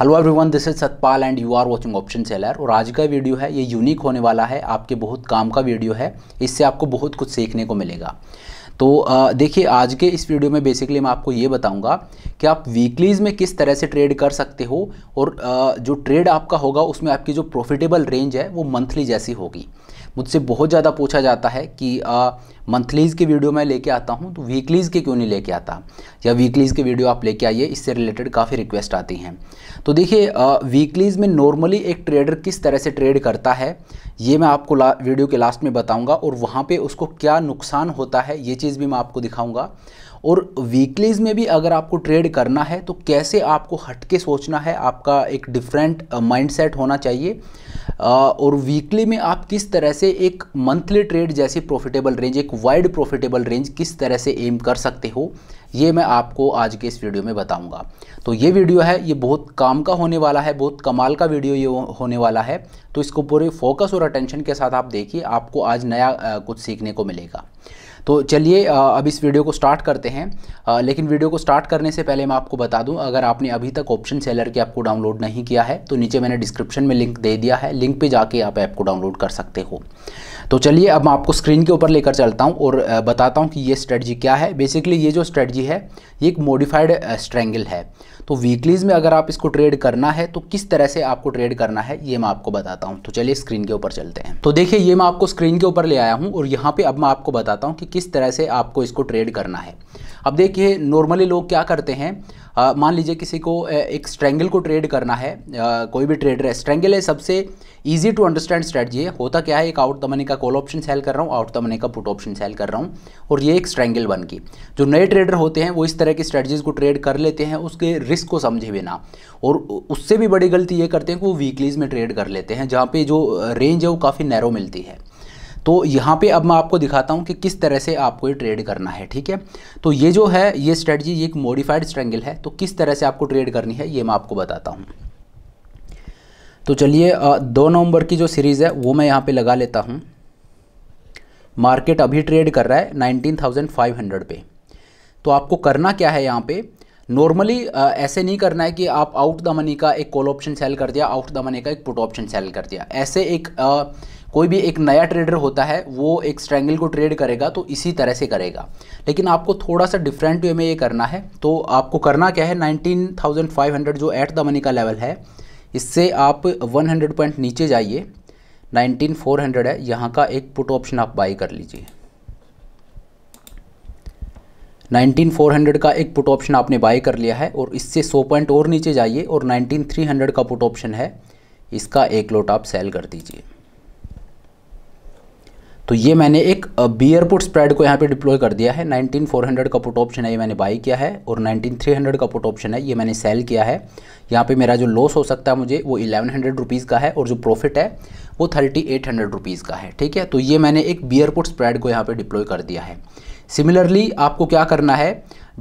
hello everyone this is Satpal and you are watching option seller और आज का video है ये यूनिक होने वाला है आपके बहुत काम का वीडियो है इससे आपको बहुत कुछ सीखने को मिलेगा तो देखिए आज के इस वीडियो में बेसिकली मैं आपको ये बताऊंगा कि आप वीकलीज़ में किस तरह से ट्रेड कर सकते हो और आ, जो ट्रेड आपका होगा उसमें आपकी जो प्रॉफिटेबल रेंज है वो मंथली जैसी होगी मुझसे बहुत ज़्यादा पूछा जाता है कि मंथलीज़ के वीडियो मैं लेके आता हूँ तो वीकलीज़ के क्यों नहीं लेके आता या वीकलीज़ के वीडियो आप लेके आइए इससे रिलेटेड काफ़ी रिक्वेस्ट आती हैं तो देखिए वीकलीज़ में नॉर्मली एक ट्रेडर किस तरह से ट्रेड करता है ये मैं आपको वीडियो के लास्ट में बताऊँगा और वहाँ पर उसको क्या नुकसान होता है ये चीज़ भी मैं आपको दिखाऊँगा और वीकलीज में भी अगर आपको ट्रेड करना है तो कैसे आपको हट के सोचना है आपका एक डिफरेंट माइंडसेट होना चाहिए और वीकली में आप किस तरह से एक मंथली ट्रेड जैसी प्रॉफिटेबल रेंज एक वाइड प्रॉफिटेबल रेंज किस तरह से एम कर सकते हो ये मैं आपको आज के इस वीडियो में बताऊंगा तो ये वीडियो है ये बहुत काम का होने वाला है बहुत कमाल का वीडियो ये होने वाला है तो इसको पूरे फोकस और अटेंशन के साथ आप देखिए आपको आज नया कुछ सीखने को मिलेगा तो चलिए अब इस वीडियो को स्टार्ट करते हैं लेकिन वीडियो को स्टार्ट करने से पहले मैं आपको बता दूं अगर आपने अभी तक ऑप्शन सेलर की ऐप को डाउनलोड नहीं किया है तो नीचे मैंने डिस्क्रिप्शन में लिंक दे दिया है लिंक पर जाके आप ऐप को डाउनलोड कर सकते हो तो चलिए अब मैं आपको स्क्रीन के ऊपर लेकर चलता हूँ और बताता हूँ कि ये स्ट्रेटजी क्या है बेसिकली ये जो स्ट्रेटजी है ये एक मॉडिफाइड स्ट्रेंगल है तो वीकलीज़ में अगर आप इसको ट्रेड करना है तो किस तरह से आपको ट्रेड करना है ये मैं आपको बताता हूँ तो चलिए स्क्रीन के ऊपर चलते हैं तो देखिए ये मैं आपको स्क्रीन के ऊपर ले आया हूँ और यहाँ पर अब मैं आपको बताता हूँ कि किस तरह से आपको इसको ट्रेड करना है अब देखिए नॉर्मली लोग क्या करते हैं मान लीजिए किसी को एक स्ट्रेंगल को ट्रेड करना है कोई भी ट्रेडर है स्ट्रेंगल है सबसे ईजी टू अंडरस्टैंड स्ट्रैटेजी है होता क्या है एक आउट द मनी का कॉल ऑप्शन सेल कर रहा हूँ आउट द मनी का पुट ऑप्शन सेल कर रहा हूँ और ये एक स्ट्रेंगल वन की जो नए ट्रेडर होते हैं वो इस तरह की स्ट्रैटेजीज को ट्रेड कर लेते हैं उसके रिस्क को समझे बिना और उससे भी बड़ी गलती ये करते हैं कि वो वीकलीज में ट्रेड कर लेते हैं जहाँ पे जो रेंज है वो काफ़ी नैरो मिलती है तो यहाँ पे अब मैं आपको दिखाता हूँ कि किस तरह से आपको ये ट्रेड करना है ठीक है तो ये जो है ये स्ट्रेटजी ये एक मॉडिफाइड स्ट्रेंगल है तो किस तरह से आपको ट्रेड करनी है ये मैं आपको बताता हूँ तो चलिए दो नवंबर की जो सीरीज़ है वो मैं यहाँ पे लगा लेता हूँ मार्केट अभी ट्रेड कर रहा है नाइनटीन पे तो आपको करना क्या है यहाँ पे नॉर्मली ऐसे नहीं करना है कि आप आउट द मनी का एक कॉल ऑप्शन सेल कर दिया आउट द मनी का एक पुट ऑप्शन सेल कर दिया ऐसे एक आ, कोई भी एक नया ट्रेडर होता है वो एक स्ट्रैंगल को ट्रेड करेगा तो इसी तरह से करेगा लेकिन आपको थोड़ा सा डिफरेंट वे में ये करना है तो आपको करना क्या है 19,500 जो एट द मनी का लेवल है इससे आप 100 पॉइंट नीचे जाइए 19,400 है यहाँ का एक पुट ऑप्शन आप बाई कर लीजिए 19400 का एक पुट ऑप्शन आपने बाय कर लिया है और इससे 100 पॉइंट और नीचे जाइए और 19300 का पुट ऑप्शन है इसका एक लोट आप सेल कर दीजिए तो ये मैंने एक बियरपुट स्प्रेड को यहाँ पे डिप्लॉय कर दिया है 19400 का पुट ऑप्शन है ये मैंने बाई किया है और 19300 का पुट ऑप्शन है ये मैंने सेल किया है यहाँ पे मेरा जो लॉस हो सकता है मुझे वो 1100 रुपीज़ का है और जो प्रॉफिट है वो 3800 रुपीज़ का है ठीक है तो ये मैंने एक बियरपुट स्प्रेड को यहाँ पर डिप्लॉय कर दिया है सिमिलरली आपको क्या करना है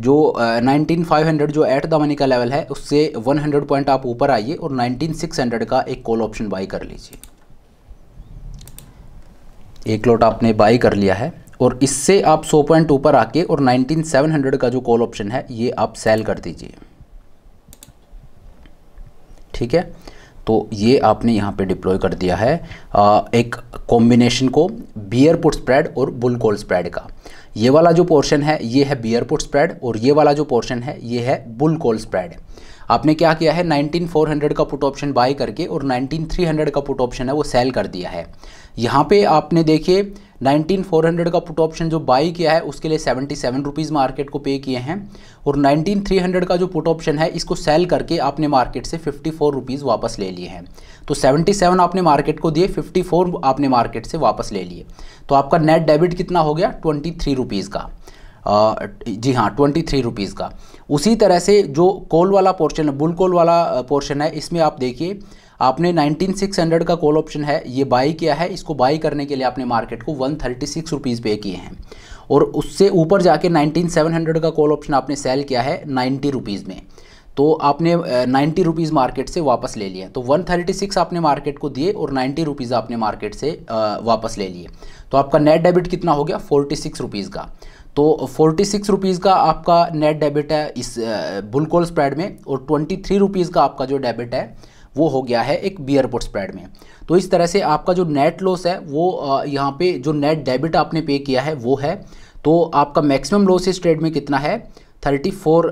जो नाइनटीन फाइव हंड्रेड जो एट द मनी का लेवल है उससे वन हंड्रेड पॉइंट आप ऊपर आइए और नाइनटीन सिक्स हंड्रेड का एक कॉल ऑप्शन बाई कर लीजिए एक लॉट आपने बाई कर लिया है और इससे आप 100 पॉइंट ऊपर आके और 19700 का जो कॉल ऑप्शन है ये आप सेल कर दीजिए ठीक है तो ये आपने यहाँ पे डिप्लॉय कर दिया है आ, एक कॉम्बिनेशन को बियर पुट स्प्रेड और बुल कॉल स्प्रेड का ये वाला जो पोर्शन है ये है बियर पुट स्प्रेड और ये वाला जो पोर्शन है ये है बुल कॉल स्प्रेड आपने क्या किया है 19400 का पुट ऑप्शन बाय करके और 19300 का पुट ऑप्शन है वो सेल कर दिया है यहाँ पे आपने देखिए 19400 का पुट ऑप्शन जो बाई किया है उसके लिए सेवेंटी सेवन रुपीज़ मार्केट को पे किए हैं और 19300 का जो पुट ऑप्शन है इसको सेल करके आपने मार्केट से फिफ्टी फोर रुपीज़ वापस ले लिए हैं तो सेवेंटी सेवन आपने मार्केट को दिए फिफ्टी फोर आपने मार्केट से वापस ले लिए तो आपका नेट डेबिट कितना हो गया ट्वेंटी थ्री रुपीज़ का जी हाँ ट्वेंटी थ्री रुपीज़ का उसी तरह से जो कॉल वाला पोर्शन है बुल कोल वाला पोर्शन है इसमें आप देखिए आपने 19600 का कॉल ऑप्शन है ये बाई किया है इसको बाई करने के लिए आपने मार्केट को वन थर्टी सिक्स रुपीज़ पे किए हैं और उससे ऊपर जाके 19700 का कॉल ऑप्शन आपने सेल किया है नाइन्टी रुपीज़ में तो आपने नाइन्टी रुपीज़ मार्केट से वापस ले लिए तो वन थर्टी सिक्स आपने मार्केट को दिए और नाइन्टी रुपीज़ आपने मार्केट से वापस ले लिए तो आपका नेट डेबिट कितना हो गया फोर्टी सिक्स रुपीज़ का तो फोर्टी सिक्स रुपीज़ का आपका नेट डेबिट है इस बुल कॉल स्प्रेड में और ट्वेंटी थ्री रुपीज़ का आपका जो डेबिट है वो हो गया है एक बियरपोर्ट पुट स्प्रेड में तो इस तरह से आपका जो नेट लॉस है वो यहाँ पे जो नेट डेबिट आपने पे किया है वो है तो आपका मैक्सिमम लॉस इस ट्रेड में कितना है thirty four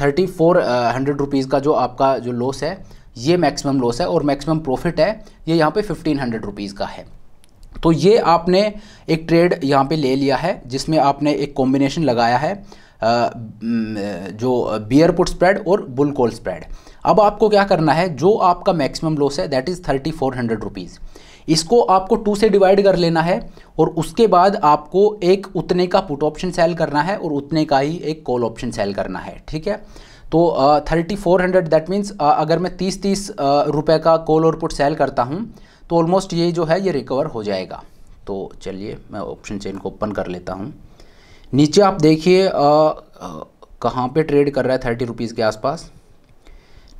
thirty four hundred rupees का जो आपका जो लॉस है ये मैक्सिमम लॉस है और मैक्सिमम प्रॉफिट है ये यहाँ पे फिफ्टीन हंड्रेड रुपीज़ का है तो ये आपने एक ट्रेड यहाँ पे ले लिया है जिसमें आपने एक कॉम्बिनेशन लगाया है जो बियर पुट स्प्रेड और बुल कॉल स्प्रेड अब आपको क्या करना है जो आपका मैक्सिमम लॉस है that is thirty four hundred rupees इसको आपको टू से डिवाइड कर लेना है और उसके बाद आपको एक उतने का पुट ऑप्शन सेल करना है और उतने का ही एक कॉल ऑप्शन सेल करना है ठीक है तो thirty four hundred that means अगर मैं तीस तीस रुपये का कॉल और पुट सेल करता हूँ तो ऑलमोस्ट ये जो है ये रिकवर हो जाएगा तो चलिए मैं ऑप्शन चेन को ओपन कर लेता हूँ नीचे आप देखिए कहाँ पे ट्रेड कर रहा है थर्टी रुपीज़ के आसपास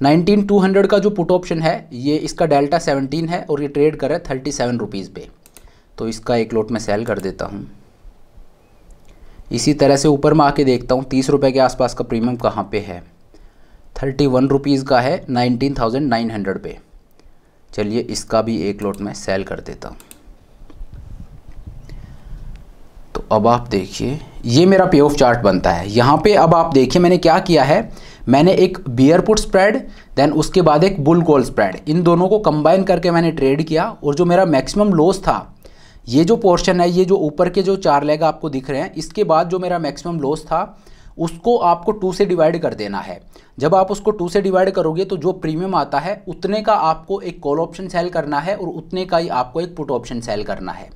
नाइनटीन टू हंड्रेड का जो पुट ऑप्शन है ये इसका डेल्टा सेवनटीन है और ये ट्रेड कर रहा है थर्टी सेवन रुपीज़ पे तो इसका एक लोट मैं सेल कर देता हूँ इसी तरह से ऊपर में आके देखता हूँ तीस रुपये के आसपास का प्रीमियम कहाँ पे है थर्टी वन रुपीज़ का है नाइनटीन थाउजेंड नाइन हंड्रेड पे चलिए इसका भी एक लोट मैं सेल कर देता हूँ तो अब आप देखिए ये मेरा पे ऑफ चार्ट बनता है यहाँ पे अब आप देखिए मैंने क्या किया है मैंने एक बियर पुट स्प्रेड देन उसके बाद एक बुल कॉल स्प्रेड इन दोनों को कंबाइन करके मैंने ट्रेड किया और जो मेरा मैक्सिमम लॉस था ये जो पोर्शन है ये जो ऊपर के जो चार लेग आपको दिख रहे हैं इसके बाद जो मेरा मैक्सिमम लॉस था उसको आपको टू से डिवाइड कर देना है जब आप उसको टू से डिवाइड करोगे तो जो प्रीमियम आता है उतने का आपको एक कॉल ऑप्शन सेल करना है और उतने का ही आपको एक पुट ऑप्शन सेल करना है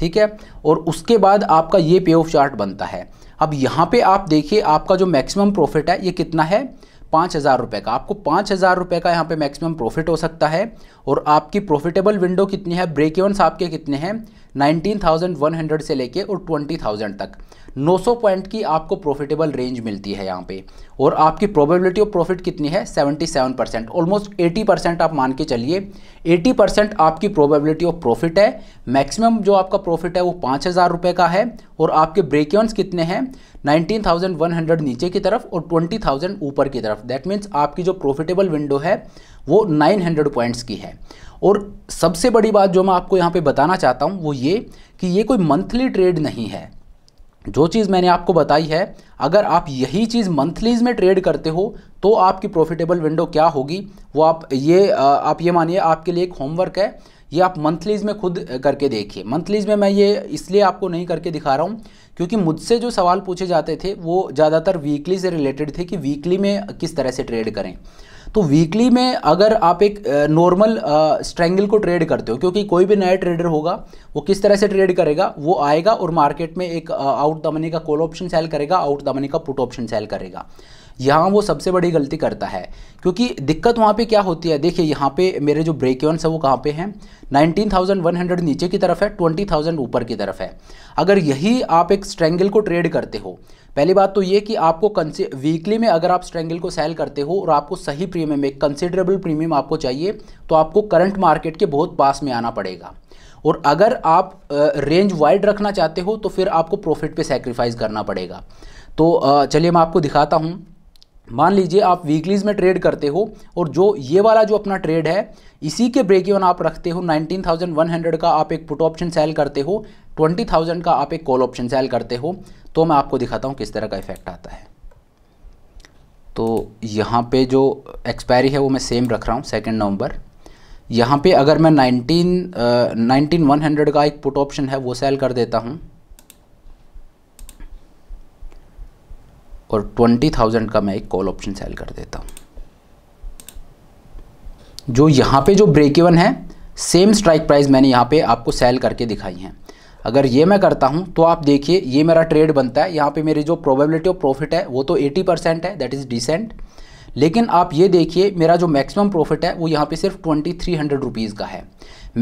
ठीक है और उसके बाद आपका ये पे ऑफ चार्ट बनता है अब यहाँ पे आप देखिए आपका जो मैक्सिमम प्रॉफिट है ये कितना है पाँच हज़ार रुपये का आपको पाँच हज़ार रुपये का यहाँ पे मैक्सिमम प्रॉफिट हो सकता है और आपकी प्रॉफिटेबल विंडो कितनी है ब्रेक इवंस आपके कितने हैं 19,100 से लेके और 20,000 तक 900 पॉइंट की आपको प्रॉफिटेबल रेंज मिलती है यहाँ पे और आपकी प्रोबेबिलिटी ऑफ प्रॉफिट कितनी है 77 परसेंट ऑलमोस्ट 80 परसेंट आप मान के चलिए 80 परसेंट आपकी प्रोबेबिलिटी ऑफ प्रॉफिट है मैक्सिमम जो आपका प्रॉफिट है वो पाँच हज़ार रुपये का है और आपके ब्रेकअन्स कितने हैं 19,100 नीचे की तरफ और 20,000 ऊपर की तरफ दैट मीन्स आपकी जो प्रॉफिटेबल विंडो है वो 900 पॉइंट्स की है और सबसे बड़ी बात जो मैं आपको यहाँ पे बताना चाहता हूँ वो ये कि ये कोई मंथली ट्रेड नहीं है जो चीज़ मैंने आपको बताई है अगर आप यही चीज़ मंथलीज में ट्रेड करते हो तो आपकी प्रॉफिटेबल विंडो क्या होगी वो आप ये आप ये मानिए आपके लिए एक होमवर्क है ये आप मंथलीज में खुद करके देखिए मंथलीज में मैं ये इसलिए आपको नहीं करके दिखा रहा हूँ क्योंकि मुझसे जो सवाल पूछे जाते थे वो ज़्यादातर वीकली से रिलेटेड थे कि वीकली में किस तरह से ट्रेड करें तो वीकली में अगर आप एक नॉर्मल स्ट्रेंगल को ट्रेड करते हो क्योंकि कोई भी नया ट्रेडर होगा वो किस तरह से ट्रेड करेगा वो आएगा और मार्केट में एक आउट द मनी का कॉल ऑप्शन सेल करेगा आउट द मनी का पुट ऑप्शन सेल करेगा यहाँ वो सबसे बड़ी गलती करता है क्योंकि दिक्कत वहाँ पे क्या होती है देखिए यहाँ पे मेरे जो ब्रेक इवन है वो कहाँ पे हैं 19,100 नीचे की तरफ है 20,000 ऊपर की तरफ है अगर यही आप एक स्ट्रेंगल को ट्रेड करते हो पहली बात तो ये कि आपको वीकली में अगर आप स्ट्रेंगल को सेल करते हो और आपको सही प्रीमियम में कंसिडरेबल प्रीमियम आपको चाहिए तो आपको करंट मार्केट के बहुत पास में आना पड़ेगा और अगर आप रेंज वाइड रखना चाहते हो तो फिर आपको प्रॉफिट पे सेक्रीफाइस करना पड़ेगा तो चलिए मैं आपको दिखाता हूँ मान लीजिए आप वीकलीज़ में ट्रेड करते हो और जो ये वाला जो अपना ट्रेड है इसी के ब्रेक इवन आप रखते हो 19,100 का आप एक पुट ऑप्शन सेल करते हो 20,000 का आप एक कॉल ऑप्शन सेल करते हो तो मैं आपको दिखाता हूँ किस तरह का इफेक्ट आता है तो यहाँ पे जो एक्सपायरी है वो मैं सेम रख रहा हूँ सेकेंड नवंबर यहाँ पे अगर मैं नाइनटीन नाइनटीन वन हंड्रेड का एक पुट ऑप्शन है वो सेल कर देता हूँ और ट्वेंटी थाउजेंड का मैं एक कॉल ऑप्शन सेल कर देता हूँ जो यहाँ पे जो ब्रेक इवन है सेम स्ट्राइक प्राइस मैंने यहाँ पे आपको सेल करके दिखाई हैं अगर ये मैं करता हूँ तो आप देखिए ये मेरा ट्रेड बनता है यहाँ पे मेरी जो प्रोबेबिलिटी ऑफ प्रॉफिट है वो तो 80 परसेंट है दैट इज़ डिसेंट लेकिन आप ये देखिए मेरा जो मैक्सिमम प्रॉफिट है वो यहाँ पे सिर्फ ट्वेंटी थ्री हंड्रेड रुपीज़ का है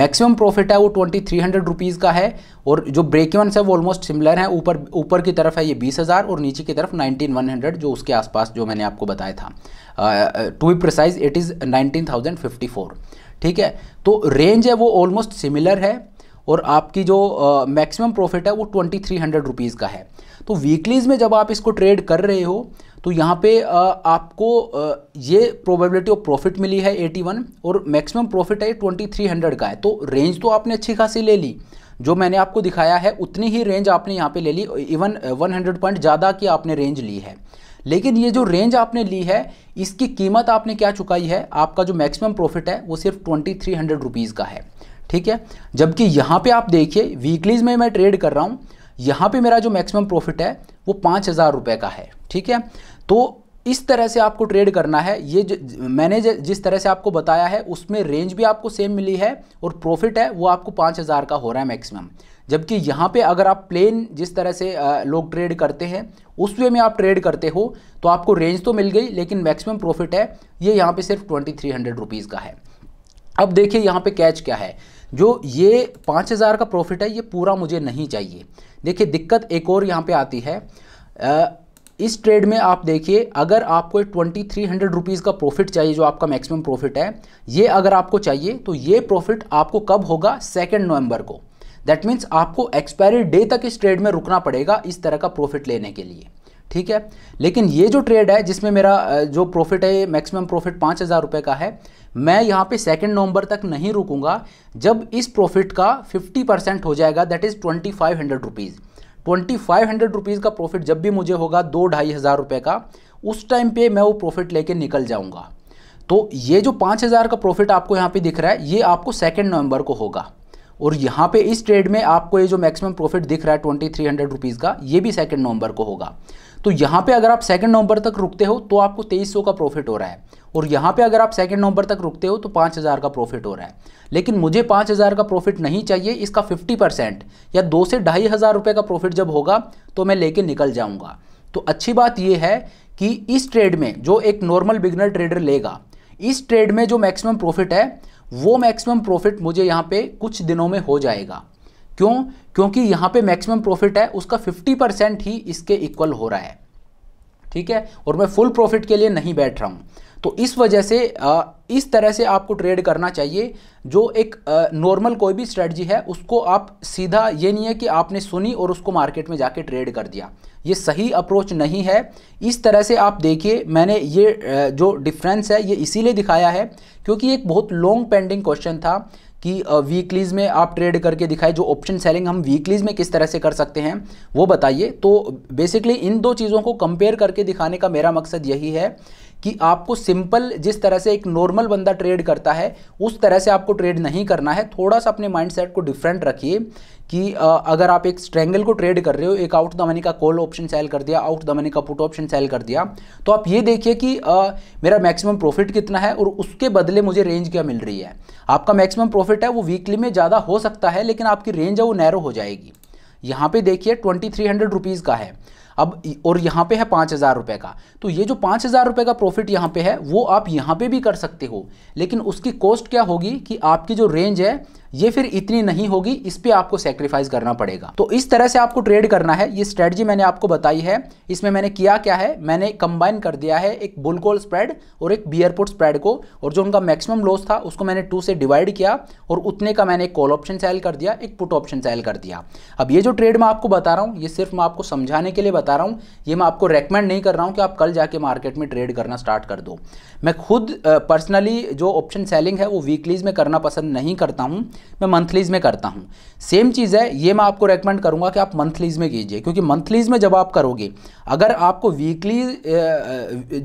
मैक्सिमम प्रॉफिट है वो ट्वेंटी थ्री हंड्रेड रुपीज़ का है और जो ब्रेक इवन है वो ऑलमोस्ट सिमिलर है ऊपर ऊपर की तरफ है ये बीस हज़ार और नीचे की तरफ नाइनटीन वन हंड्रेड जो उसके आसपास जो मैंने आपको बताया था to be precise it is nineteen thousand fifty four ठीक है तो रेंज है वो ऑलमोस्ट सिमिलर है और आपकी जो मैक्सिमम uh, प्रॉफिट है वो ट्वेंटी थ्री हंड्रेड रुपीज़ का है तो वीकलीज़ में जब आप इसको ट्रेड कर रहे हो तो यहाँ पे आपको ये प्रोबेबिलिटी ऑफ प्रॉफिट मिली है 81 और मैक्सिमम प्रॉफिट है 2300 का है तो रेंज तो आपने अच्छी खासी ले ली जो मैंने आपको दिखाया है उतनी ही रेंज आपने यहाँ पे ले ली इवन 100 पॉइंट ज़्यादा की आपने रेंज ली है लेकिन ये जो रेंज आपने ली है इसकी कीमत आपने क्या चुकाई है आपका जो मैक्सिमम प्रॉफिट है वो सिर्फ ट्वेंटी थ्री हंड्रेड रुपीज़ का है ठीक है जबकि यहाँ पर आप देखिए वीकलीज़ में मैं ट्रेड कर रहा हूँ यहाँ पे मेरा जो मैक्सिमम प्रॉफिट है वो पाँच हज़ार रुपये का है ठीक है तो इस तरह से आपको ट्रेड करना है ये मैंने जिस तरह से आपको बताया है उसमें रेंज भी आपको सेम मिली है और प्रॉफिट है वो आपको पाँच हज़ार का हो रहा है मैक्सिमम जबकि यहाँ पे अगर आप प्लेन जिस तरह से लोग ट्रेड करते हैं उस वे में आप ट्रेड करते हो तो आपको रेंज तो मिल गई लेकिन मैक्सिमम प्रॉफिट है ये यहाँ पर सिर्फ ट्वेंटी थ्री हंड्रेड रुपीज़ का है अब देखिए यहाँ पर कैच क्या है जो ये पाँच हज़ार का प्रॉफिट है ये पूरा मुझे नहीं चाहिए देखिए दिक्कत एक और यहाँ पर आती है आ, इस ट्रेड में आप देखिए अगर आपको ट्वेंटी थ्री हंड्रेड रुपीज़ का प्रॉफिट चाहिए जो आपका मैक्सिमम प्रॉफिट है ये अगर आपको चाहिए तो ये प्रॉफिट आपको कब होगा सेकेंड नवंबर को दैट मीन्स आपको एक्सपायरी डे तक इस ट्रेड में रुकना पड़ेगा इस तरह का प्रॉफिट लेने के लिए ठीक है लेकिन ये जो ट्रेड है जिसमें मेरा जो प्रॉफिट है मैक्सिमम प्रॉफिट पाँच हज़ार रुपये का है मैं यहाँ पे सेकंड नवंबर तक नहीं रुकूंगा जब इस प्रॉफिट का फिफ्टी परसेंट हो जाएगा that is twenty five hundred rupees twenty five hundred rupees का प्रॉफिट जब भी मुझे होगा दो ढाई हज़ार रुपये का उस टाइम पे मैं वो प्रॉफिट लेके निकल जाऊंगा तो ये जो पाँच हज़ार का प्रॉफिट आपको यहाँ पे दिख रहा है ये आपको सेकेंड नवंबर को होगा और यहाँ पे इस ट्रेड में आपको ये जो मैक्सिमम प्रॉफिट दिख रहा है ट्वेंटी थ्री हंड्रेड रुपीज़ का ये भी सेकंड नवंबर को होगा तो यहाँ पे अगर आप सेकंड नवंबर तक रुकते हो तो आपको तेईस सौ का प्रॉफिट हो रहा है और यहाँ पे अगर आप सेकंड नवंबर तक रुकते हो तो पाँच हज़ार का प्रॉफिट हो रहा है लेकिन मुझे पाँच हज़ार का प्रॉफिट नहीं चाहिए इसका फिफ्टी परसेंट या दो से ढाई हज़ार रुपये का प्रॉफिट जब होगा तो मैं लेके निकल जाऊँगा तो अच्छी बात यह है कि इस ट्रेड में जो एक नॉर्मल बिगनर ट्रेडर लेगा इस ट्रेड में जो मैक्सिमम प्रॉफिट है वो मैक्सिमम प्रॉफिट मुझे यहाँ पे कुछ दिनों में हो जाएगा क्यों क्योंकि यहाँ पे मैक्सिमम प्रॉफिट है उसका 50 परसेंट ही इसके इक्वल हो रहा है ठीक है और मैं फुल प्रॉफिट के लिए नहीं बैठ रहा हूँ तो इस वजह से इस तरह से आपको ट्रेड करना चाहिए जो एक नॉर्मल कोई भी स्ट्रेटजी है उसको आप सीधा ये नहीं है कि आपने सुनी और उसको मार्केट में जाके ट्रेड कर दिया ये सही अप्रोच नहीं है इस तरह से आप देखिए मैंने ये जो डिफरेंस है ये इसीलिए दिखाया है क्योंकि एक बहुत लॉन्ग पेंडिंग क्वेश्चन था कि वीकलीज़ में आप ट्रेड करके दिखाए जो ऑप्शन सेलिंग हम वीकलीज़ में किस तरह से कर सकते हैं वो बताइए तो बेसिकली इन दो चीज़ों को कंपेयर करके दिखाने का मेरा मकसद यही है कि आपको सिंपल जिस तरह से एक नॉर्मल बंदा ट्रेड करता है उस तरह से आपको ट्रेड नहीं करना है थोड़ा सा अपने माइंडसेट को डिफरेंट रखिए कि अगर आप एक स्ट्रैंगल को ट्रेड कर रहे हो एक आउट द मनी का कॉल ऑप्शन सेल कर दिया आउट द मनी का पुट ऑप्शन सेल कर दिया तो आप ये देखिए कि आ, मेरा मैक्सिमम प्रॉफिट कितना है और उसके बदले मुझे रेंज क्या मिल रही है आपका मैक्सिमम प्रॉफिट है वो वीकली में ज़्यादा हो सकता है लेकिन आपकी रेंज है वो नैरो हो जाएगी यहाँ पे देखिए ट्वेंटी थ्री हंड्रेड रुपीज़ का है अब और यहाँ पे है पाँच हज़ार रुपये का तो ये जो पाँच हज़ार रुपये का प्रॉफिट यहाँ पे है वो आप यहाँ पे भी कर सकते हो लेकिन उसकी कॉस्ट क्या होगी कि आपकी जो रेंज है ये फिर इतनी नहीं होगी इस पर आपको सेक्रीफाइस करना पड़ेगा तो इस तरह से आपको ट्रेड करना है ये स्ट्रेटजी मैंने आपको बताई है इसमें मैंने किया क्या है मैंने कंबाइन कर दिया है एक बुलकोल स्प्रेड और एक बियरपुट स्प्रेड को और जो उनका मैक्सिमम लॉस था उसको मैंने टू से डिवाइड किया और उतने का मैंने एक कॉल ऑप्शन सेल कर दिया एक पुट ऑप्शन सेल कर दिया अब ये जो ट्रेड मैं आपको बता रहा हूँ ये सिर्फ मैं आपको समझाने के लिए बता रहा हूँ ये मैं आपको रेकमेंड नहीं कर रहा हूँ कि आप कल जाके मार्केट में ट्रेड करना स्टार्ट कर दो मैं खुद पर्सनली जो ऑप्शन सेलिंग है वो वीकलीज में करना पसंद नहीं करता हूँ मैं मंथलीज में करता हूँ सेम चीज़ है ये मैं आपको रेकमेंड करूँगा कि आप मंथलीज में कीजिए क्योंकि मंथलीज में जब आप करोगे अगर आपको वीकली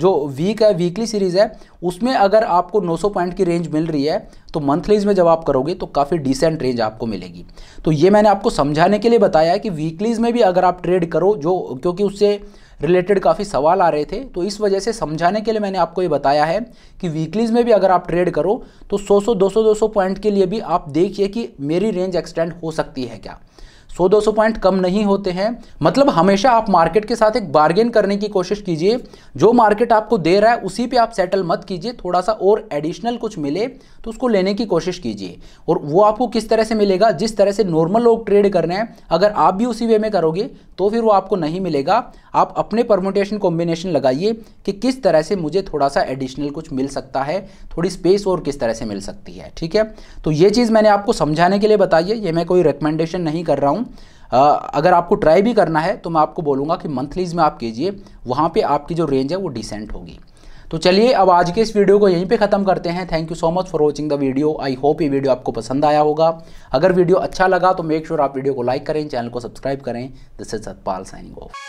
जो वीक है वीकली सीरीज़ है उसमें अगर आपको 900 पॉइंट की रेंज मिल रही है तो मंथलीज में जब आप करोगे तो काफ़ी डिसेंट रेंज आपको मिलेगी तो ये मैंने आपको समझाने के लिए बताया है कि वीकलीज में भी अगर आप ट्रेड करो जो क्योंकि उससे रिलेटेड काफ़ी सवाल आ रहे थे तो इस वजह से समझाने के लिए मैंने आपको ये बताया है कि वीकलीज़ में भी अगर आप ट्रेड करो तो 100 100 200 200 पॉइंट के लिए भी आप देखिए कि मेरी रेंज एक्सटेंड हो सकती है क्या 100 200 पॉइंट कम नहीं होते हैं मतलब हमेशा आप मार्केट के साथ एक बार्गेन करने की कोशिश कीजिए जो मार्केट आपको दे रहा है उसी पे आप सेटल मत कीजिए थोड़ा सा और एडिशनल कुछ मिले तो उसको लेने की कोशिश कीजिए और वो आपको किस तरह से मिलेगा जिस तरह से नॉर्मल लोग ट्रेड कर रहे हैं अगर आप भी उसी वे में करोगे तो फिर वो आपको नहीं मिलेगा आप अपने परमोटेशन कॉम्बिनेशन लगाइए कि किस तरह से मुझे थोड़ा सा एडिशनल कुछ मिल सकता है थोड़ी स्पेस और किस तरह से मिल सकती है ठीक है तो ये चीज़ मैंने आपको समझाने के लिए बताई है ये मैं कोई रिकमेंडेशन नहीं कर रहा हूँ अगर आपको ट्राई भी करना है तो मैं आपको बोलूँगा कि मंथलीज़ में आप कीजिए वहाँ पर आपकी जो रेंज है वो डिसेंट होगी तो चलिए अब आज के इस वीडियो को यहीं पे ख़त्म करते हैं thank you so much for watching the video I hope ये वीडियो आपको पसंद आया होगा अगर वीडियो अच्छा लगा तो मेक श्योर आप वीडियो को लाइक करें चैनल को सब्सक्राइब करें this is Satpal signing of